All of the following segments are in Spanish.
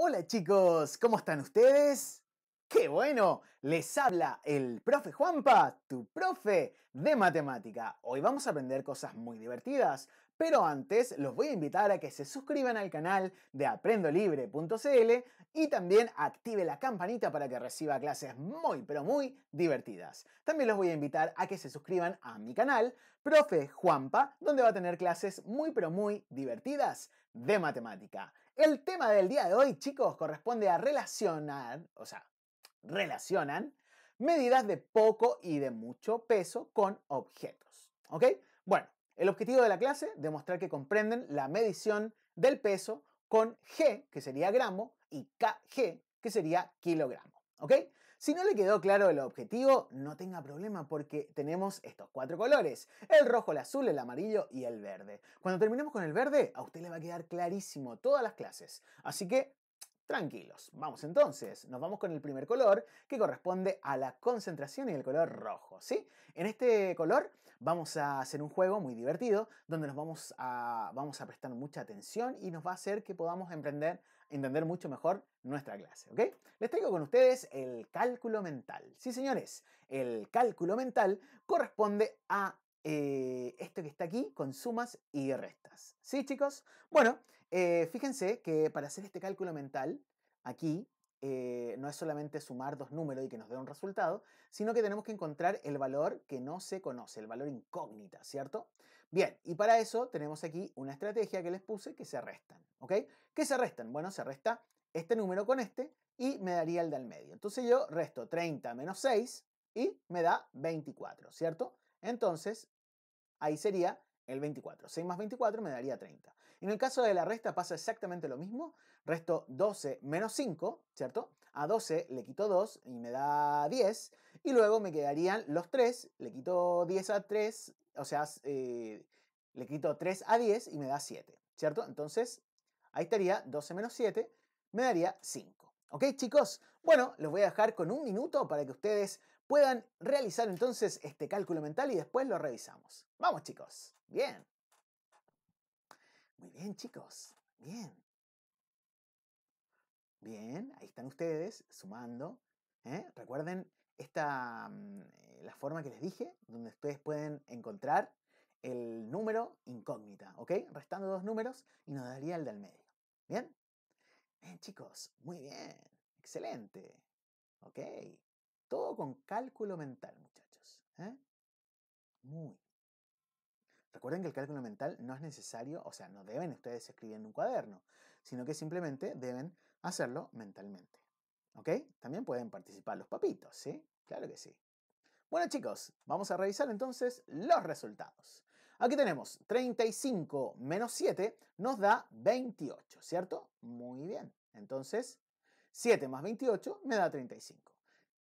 Hola chicos, ¿cómo están ustedes? ¡Qué bueno! Les habla el profe Juanpa, tu profe de matemática. Hoy vamos a aprender cosas muy divertidas, pero antes los voy a invitar a que se suscriban al canal de aprendolibre.cl y también active la campanita para que reciba clases muy pero muy divertidas. También los voy a invitar a que se suscriban a mi canal, profe Juanpa, donde va a tener clases muy pero muy divertidas de matemática. El tema del día de hoy, chicos, corresponde a relacionar, o sea, relacionan medidas de poco y de mucho peso con objetos. ¿Ok? Bueno, el objetivo de la clase, demostrar que comprenden la medición del peso con G, que sería gramo, y KG, que sería kilogramo. ¿Ok? Si no le quedó claro el objetivo, no tenga problema porque tenemos estos cuatro colores, el rojo, el azul, el amarillo y el verde. Cuando terminemos con el verde, a usted le va a quedar clarísimo todas las clases, así que tranquilos. Vamos entonces, nos vamos con el primer color que corresponde a la concentración y el color rojo, ¿sí? En este color Vamos a hacer un juego muy divertido donde nos vamos a, vamos a prestar mucha atención y nos va a hacer que podamos entender mucho mejor nuestra clase, ¿ok? Les traigo con ustedes el cálculo mental. Sí, señores, el cálculo mental corresponde a eh, esto que está aquí con sumas y restas. ¿Sí, chicos? Bueno, eh, fíjense que para hacer este cálculo mental, aquí eh, no es solamente sumar dos números y que nos dé un resultado, sino que tenemos que encontrar el valor que no se conoce, el valor incógnita, ¿cierto? Bien, y para eso tenemos aquí una estrategia que les puse que se restan, ¿ok? ¿Qué se restan? Bueno, se resta este número con este y me daría el del medio. Entonces yo resto 30 menos 6 y me da 24, ¿cierto? Entonces, ahí sería el 24. 6 más 24 me daría 30. En el caso de la resta pasa exactamente lo mismo. Resto 12 menos 5, ¿cierto? A 12 le quito 2 y me da 10. Y luego me quedarían los 3. Le quito 10 a 3, o sea, eh, le quito 3 a 10 y me da 7, ¿cierto? Entonces, ahí estaría 12 menos 7, me daría 5. ¿Ok, chicos? Bueno, los voy a dejar con un minuto para que ustedes puedan realizar entonces este cálculo mental y después lo revisamos. Vamos chicos, bien. Muy bien chicos, bien. Bien, ahí están ustedes sumando. ¿eh? Recuerden esta, mm, eh, la forma que les dije, donde ustedes pueden encontrar el número incógnita, ¿ok? Restando dos números y nos daría el del medio. ¿Bien? Bien, chicos, muy bien, excelente. ¿Ok? Todo con cálculo mental, muchachos. ¿eh? Muy. Recuerden que el cálculo mental no es necesario, o sea, no deben ustedes escribir en un cuaderno, sino que simplemente deben hacerlo mentalmente. ¿Ok? También pueden participar los papitos, ¿sí? Claro que sí. Bueno chicos, vamos a revisar entonces los resultados. Aquí tenemos 35 menos 7 nos da 28, ¿cierto? Muy bien. Entonces, 7 más 28 me da 35.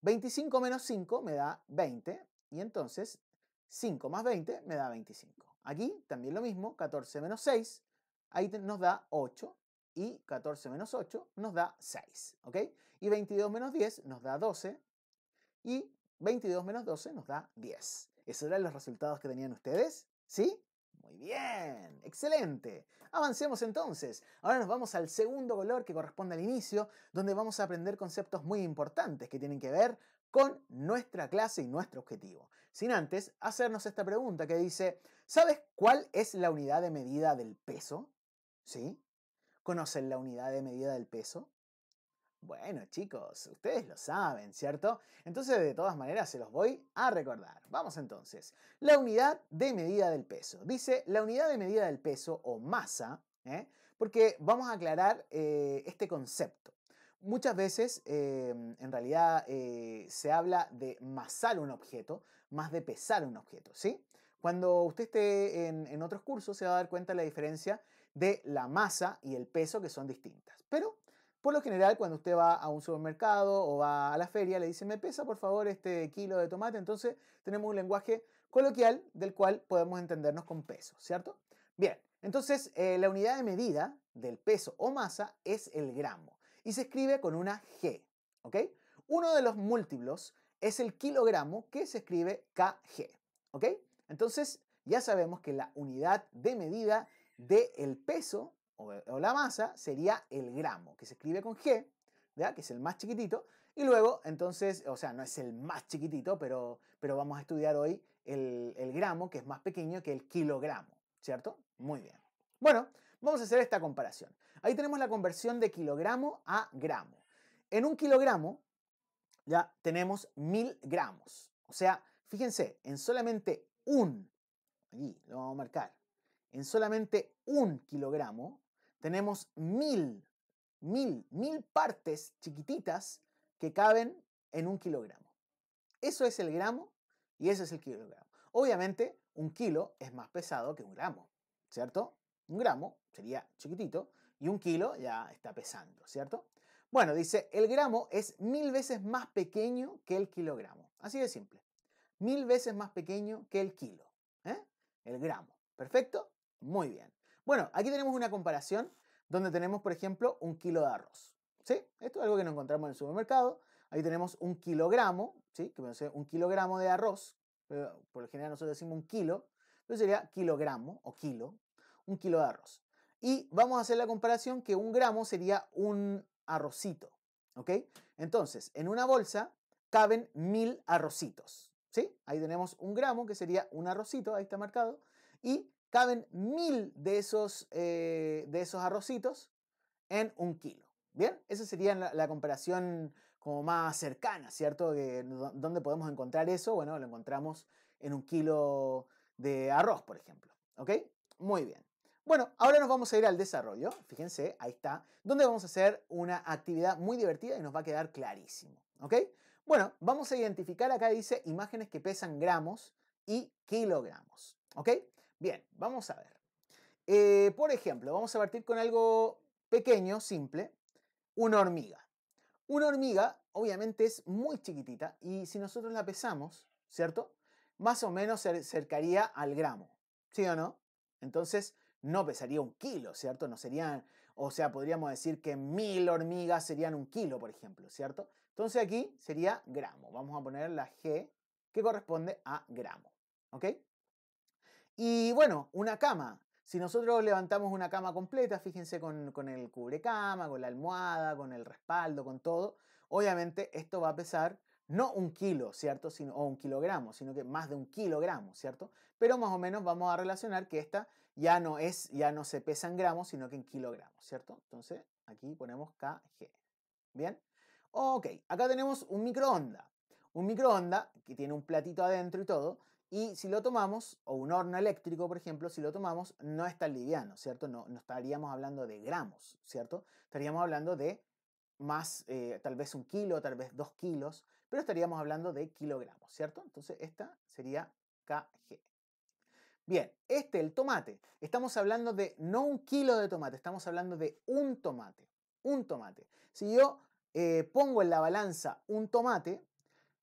25 menos 5 me da 20 y entonces 5 más 20 me da 25. Aquí también lo mismo, 14 menos 6, ahí nos da 8 y 14 menos 8 nos da 6, ¿ok? Y 22 menos 10 nos da 12 y 22 menos 12 nos da 10. ¿Esos eran los resultados que tenían ustedes? ¿Sí? Muy bien, excelente. Avancemos entonces. Ahora nos vamos al segundo color que corresponde al inicio, donde vamos a aprender conceptos muy importantes que tienen que ver con nuestra clase y nuestro objetivo. Sin antes hacernos esta pregunta que dice, ¿sabes cuál es la unidad de medida del peso? ¿Sí? ¿Conocen la unidad de medida del peso? Bueno chicos, ustedes lo saben, ¿cierto? Entonces de todas maneras se los voy a recordar. Vamos entonces. La unidad de medida del peso. Dice la unidad de medida del peso o masa, ¿eh? porque vamos a aclarar eh, este concepto. Muchas veces, eh, en realidad, se habla de masar un objeto más de pesar un objeto, ¿sí? Cuando usted esté en, otros cursos, se va a dar cuenta de la diferencia de la masa y el peso, que son distintas. Pero por lo general, cuando usted va a un supermercado o va a la feria, le dice me pesa por favor este kilo de tomate. Entonces tenemos un lenguaje coloquial del cual podemos entendernos con peso, ¿cierto? Bien, entonces eh, la unidad de medida del peso o masa es el gramo y se escribe con una G, ¿ok? Uno de los múltiplos es el kilogramo que se escribe KG, ¿ok? Entonces ya sabemos que la unidad de medida del el peso o, la masa sería el gramo, que se escribe con G, ¿verdad? que es el más chiquitito, y luego, entonces, o sea, no es el más chiquitito, pero, pero vamos a estudiar hoy el, gramo, que es más pequeño que el kilogramo, ¿cierto? Muy bien. Bueno, vamos a hacer esta comparación. Ahí tenemos la conversión de kilogramo a gramo. En un kilogramo ya tenemos mil gramos. O sea, fíjense, en solamente un, allí lo vamos a marcar, en solamente un kilogramo tenemos mil, mil, mil partes chiquititas que caben en un kilogramo. Eso es el gramo y eso es el kilogramo. Obviamente, un kilo es más pesado que un gramo, ¿cierto? Un gramo sería chiquitito y un kilo ya está pesando, ¿cierto? Bueno, dice, el gramo es mil veces más pequeño que el kilogramo. Así de simple. Mil veces más pequeño que el kilo. ¿eh? El gramo. ¿Perfecto? Muy bien. Bueno, aquí tenemos una comparación donde tenemos, por ejemplo, un kilo de arroz. ¿Sí? Esto es algo que nos encontramos en el supermercado. Ahí tenemos un kilogramo, ¿sí? Que puede un kilogramo de arroz. Pero por lo general nosotros decimos un kilo. Entonces sería kilogramo o kilo. Un kilo de arroz. Y vamos a hacer la comparación que un gramo sería un arrocito. ¿Ok? Entonces, en una bolsa caben mil arrocitos. ¿Sí? Ahí tenemos un gramo que sería un arrocito, ahí está marcado. Y caben mil de esos, eh, de esos arrocitos en un kilo. Bien, esa sería la, comparación como más cercana, ¿cierto? De dónde podemos encontrar eso. Bueno, lo encontramos en un kilo de arroz, por ejemplo. ¿Ok? Muy bien. Bueno, ahora nos vamos a ir al desarrollo. Fíjense, ahí está, donde vamos a hacer una actividad muy divertida y nos va a quedar clarísimo. ¿Ok? Bueno, vamos a identificar acá, dice, imágenes que pesan gramos y kilogramos. ¿Ok? Bien, vamos a ver. Eh, por ejemplo, vamos a partir con algo pequeño, simple, una hormiga. Una hormiga obviamente es muy chiquitita y si nosotros la pesamos, ¿cierto? Más o menos se acercaría al gramo, ¿sí o no? Entonces no pesaría un kilo, ¿cierto? No serían, o sea, podríamos decir que mil hormigas serían un kilo, por ejemplo, ¿cierto? Entonces aquí sería gramo. Vamos a poner la G que corresponde a gramo, ¿ok? Y bueno, una cama. Si nosotros levantamos una cama completa, fíjense con, el cubrecama, con la almohada, con el respaldo, con todo, obviamente esto va a pesar no un kilo, ¿cierto? Sino, o un kilogramo, sino que más de un kilogramo, ¿cierto? Pero más o menos vamos a relacionar que esta ya no es, ya no se pesa en gramos, sino que en kilogramos, ¿cierto? Entonces aquí ponemos KG. ¿Bien? Ok, acá tenemos un microonda. Un microonda que tiene un platito adentro y todo, y si lo tomamos, o un horno eléctrico, por ejemplo, si lo tomamos, no es tan liviano, ¿cierto? No, estaríamos hablando de gramos, ¿cierto? Estaríamos hablando de más, eh, tal vez un kilo, tal vez dos kilos, pero estaríamos hablando de kilogramos, ¿cierto? Entonces esta sería KG. Bien, este, el tomate. Estamos hablando de no un kilo de tomate, estamos hablando de un tomate. Un tomate. Si yo eh, pongo en la balanza un tomate,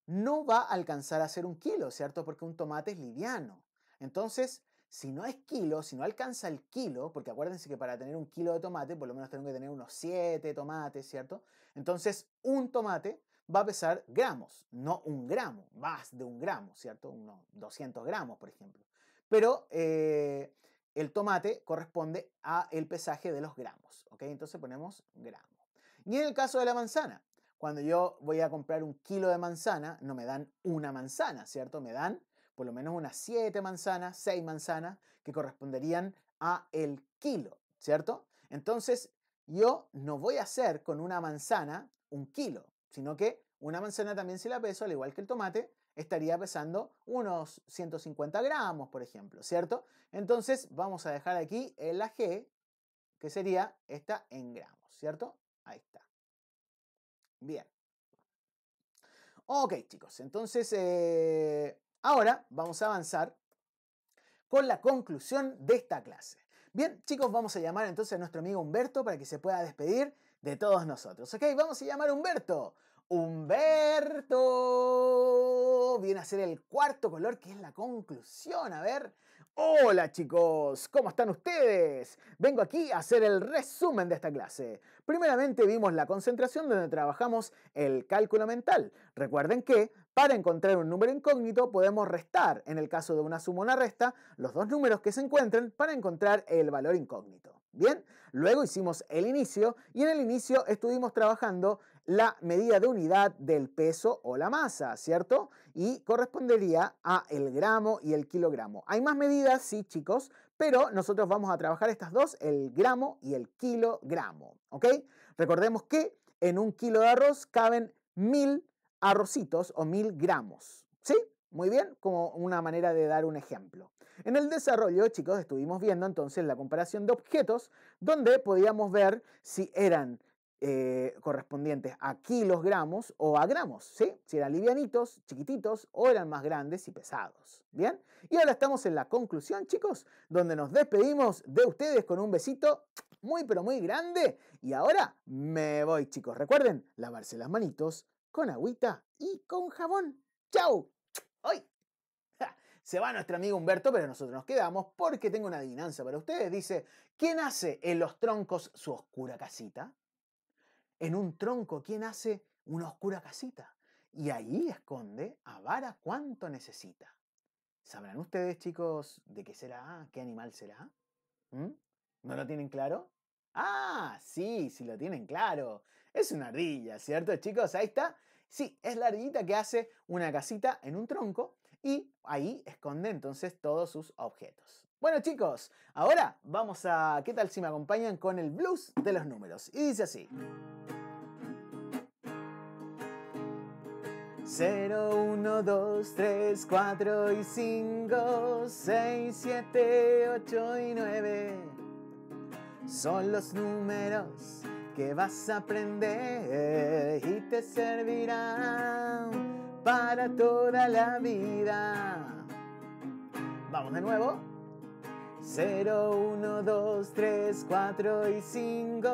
no va a alcanzar a ser un kilo, ¿cierto? Porque un tomate es liviano. Entonces, si no es kilo, si no alcanza el kilo, porque acuérdense que para tener un kilo de tomate, por lo menos tengo que tener unos 7 tomates, ¿cierto? Entonces, un tomate va a pesar gramos, no un gramo, más de un gramo, ¿cierto? Unos 200 gramos, por ejemplo. Pero eh, el tomate corresponde a el pesaje de los gramos, ¿ok? Entonces ponemos gramos. Y en el caso de la manzana, cuando yo voy a comprar un kilo de manzana, no me dan una manzana, ¿cierto? Me dan por lo menos unas siete manzanas, seis manzanas que corresponderían a el kilo, ¿cierto? Entonces, yo no voy a hacer con una manzana un kilo, sino que una manzana también si la peso, al igual que el tomate, estaría pesando unos 150 gramos, por ejemplo, ¿cierto? Entonces vamos a dejar aquí la G, que sería esta en gramos, ¿cierto? Ahí está. Bien. Ok, chicos, entonces eh, ahora vamos a avanzar con la conclusión de esta clase. Bien, chicos, vamos a llamar entonces a nuestro amigo Humberto para que se pueda despedir de todos nosotros. Ok, vamos a llamar a Humberto. Humberto viene a ser el cuarto color que es la conclusión. A ver, Hola chicos, ¿cómo están ustedes? Vengo aquí a hacer el resumen de esta clase. Primeramente vimos la concentración donde trabajamos el cálculo mental. Recuerden que para encontrar un número incógnito podemos restar, en el caso de una suma o una resta, los dos números que se encuentren para encontrar el valor incógnito. Bien, luego hicimos el inicio y en el inicio estuvimos trabajando la medida de unidad del peso o la masa, ¿cierto? Y correspondería a el gramo y el kilogramo. Hay más medidas, sí, chicos, pero nosotros vamos a trabajar estas dos, el gramo y el kilogramo, ¿ok? Recordemos que en un kilo de arroz caben mil arrocitos o mil gramos, ¿sí? Muy bien, como una manera de dar un ejemplo. En el desarrollo, chicos, estuvimos viendo entonces la comparación de objetos, donde podíamos ver si eran eh, correspondientes a kilos, gramos o a gramos, ¿sí? Si eran livianitos, chiquititos o eran más grandes y pesados, ¿bien? Y ahora estamos en la conclusión, chicos, donde nos despedimos de ustedes con un besito muy pero muy grande. Y ahora me voy, chicos. Recuerden lavarse las manitos con agüita y con jabón. ¡Chao! ¡Hoy! Se va nuestro amigo Humberto, pero nosotros nos quedamos porque tengo una adivinanza para ustedes. Dice, ¿quién hace en los troncos su oscura casita? en un tronco, ¿quién hace una oscura casita? Y ahí esconde a vara cuánto necesita. ¿Sabrán ustedes, chicos, de qué será? ¿Qué animal será? ¿Mm? ¿No lo tienen claro? Ah, sí, sí lo tienen claro. Es una ardilla, ¿cierto, chicos? Ahí está. Sí, es la ardillita que hace una casita en un tronco y ahí esconde entonces todos sus objetos. Bueno chicos, ahora vamos a... ¿Qué tal si me acompañan con el blues de los números? Y dice así. 0, 1, 2, 3, 4 y 5, 6, 7, 8 y 9 son los números que vas a aprender y te servirán para toda la vida. Vamos de nuevo. 0, 1, 2, 3, 4 y 5,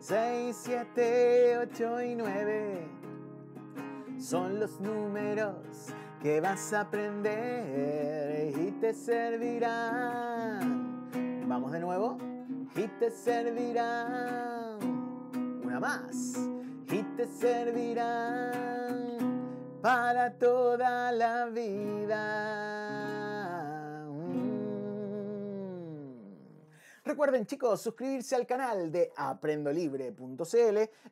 6, 7, 8 y 9. Son los números que vas a aprender y te servirán. Vamos de nuevo. Y te servirán. Una más. Y te servirán para toda la vida. Recuerden chicos suscribirse al canal de aprendolibre.cl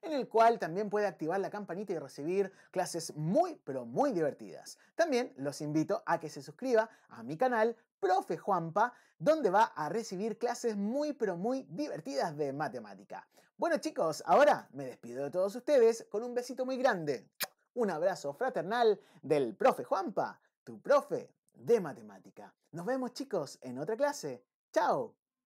en el cual también puede activar la campanita y recibir clases muy pero muy divertidas. También los invito a que se suscriba a mi canal Profe Juanpa, donde va a recibir clases muy pero muy divertidas de matemática. Bueno chicos, ahora me despido de todos ustedes con un besito muy grande, un abrazo fraternal del Profe Juanpa, tu profe de matemática. Nos vemos chicos en otra clase. ¡Chao!